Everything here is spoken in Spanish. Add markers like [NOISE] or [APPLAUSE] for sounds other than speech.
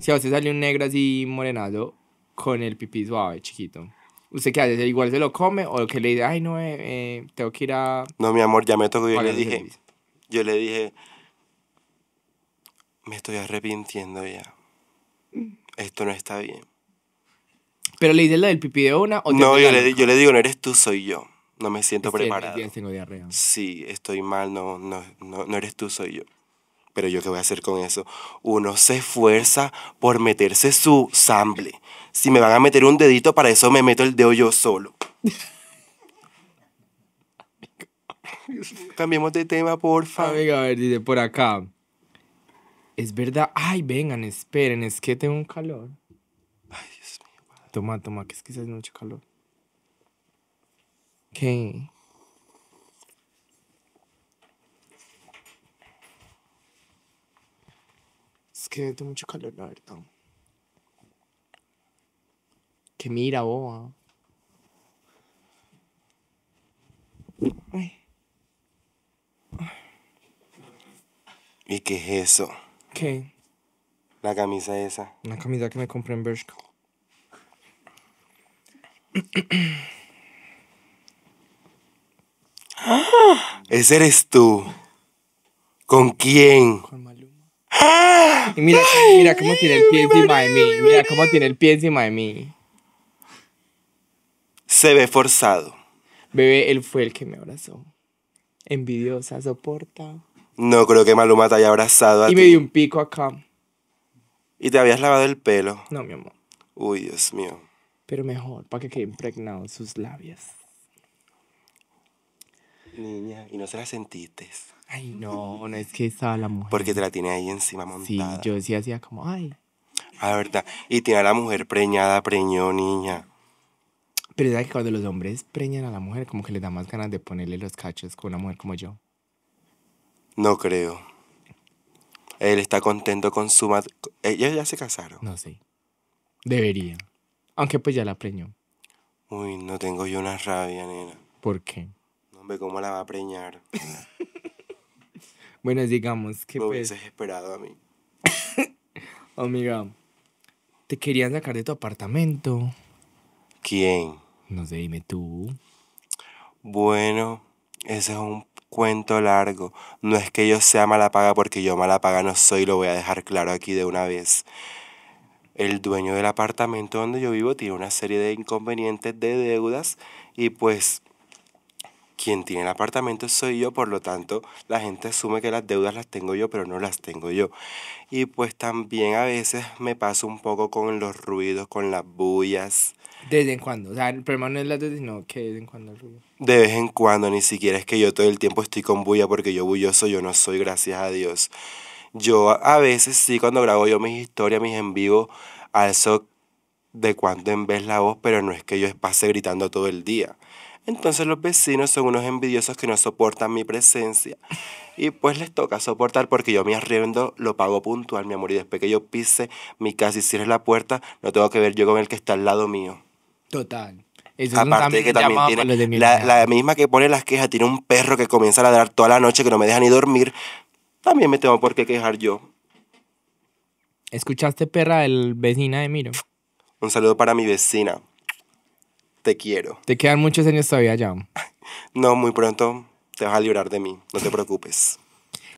Si a usted sale un negro así morenado con el pipí suave, chiquito. ¿Usted qué hace? ¿Igual se lo come o que le dice, ay, no, eh, eh, tengo que ir a. No, mi amor, ya me tocó. Yo le dije. Yo le dije. Me estoy arrepintiendo ya. Esto no está bien. ¿Pero le dices lo del pipí de una o No, yo le, digo, no eres tú, soy yo. No me siento es preparado. tengo diarrea. Sí, estoy mal, no, no eres tú, soy yo. Pero yo qué voy a hacer con eso. Uno se esfuerza por meterse su sample. Si me van a meter un dedito, para eso me meto el dedo yo solo. Cambiemos de tema, porfa. Amiga, a ver, dice por acá. Es verdad. Ay, vengan, esperen, es que tengo un calor. Ay, Dios mío. Toma, toma, que es que hace mucho calor. ¿Qué? que siento mucho calor, la verdad. Que mira, boba. ¿Y qué es eso? ¿Qué? La camisa esa. Una camisa que me compré en Bershka. ¡Ah! Ese eres tú. ¿Con quién? Ah, y mira, mira cómo tiene el pie encima de mí. Mira cómo tiene el pie encima de mí. Se ve forzado. Bebé, él fue el que me abrazó. Envidiosa, soporta. No creo que Maluma te haya abrazado a Y me dio un pico acá. Y te habías lavado el pelo. No, mi amor. Uy, Dios mío. Pero mejor, para que quede impregnado en sus labios niña, y no se la sentiste. Ay, no, no es que estaba la mujer. Porque te la tiene ahí encima montada. Sí, yo decía así, como, ay. la verdad. Y tiene a la mujer preñada, preñó, niña. Pero es que cuando los hombres preñan a la mujer, como que les da más ganas de ponerle los cachos con una mujer como yo. No creo. Él está contento con su... madre. Ellos ya se casaron. No sé. Debería. Aunque pues ya la preñó. Uy, no tengo yo una rabia, nena. ¿Por qué? cómo la va a preñar. [LAUGHS] bueno, digamos que. Me pues, hubieses esperado a mí. [LAUGHS] Amiga, te querían sacar de tu apartamento. ¿Quién? No sé, dime tú. Bueno, ese es un cuento largo. No es que yo sea mala paga porque yo mala paga no soy, lo voy a dejar claro aquí de una vez. El dueño del apartamento donde yo vivo tiene una serie de inconvenientes de deudas y pues quien tiene el apartamento soy yo, por lo tanto la gente asume que las deudas las tengo yo, pero no las tengo yo. Y pues también a veces me paso un poco con los ruidos, con las bullas. De vez en cuando, o sea, no es la de que de vez en cuando ruido. De vez en cuando, ni siquiera es que yo todo el tiempo estoy con bulla porque yo bulloso yo no soy, gracias a Dios. Yo a veces sí, cuando grabo yo mis historias, mis en vivo, alzo de cuando en vez la voz, pero no es que yo pase gritando todo el día. Entonces los vecinos son unos envidiosos que no soportan mi presencia. Y pues les toca soportar porque yo me arriendo lo pago puntual, mi amor. Y después que yo pise mi casa y cierre la puerta, no tengo que ver yo con el que está al lado mío. Total. Eso Aparte que también tiene... la, la misma que pone las quejas tiene un perro que comienza a ladrar toda la noche que no me deja ni dormir. También me tengo por qué quejar yo. ¿Escuchaste, perra, el vecina de Miro? Un saludo para mi vecina te quiero. Te quedan muchos años todavía, ya. [LAUGHS] no, muy pronto te vas a librar de mí, no te preocupes.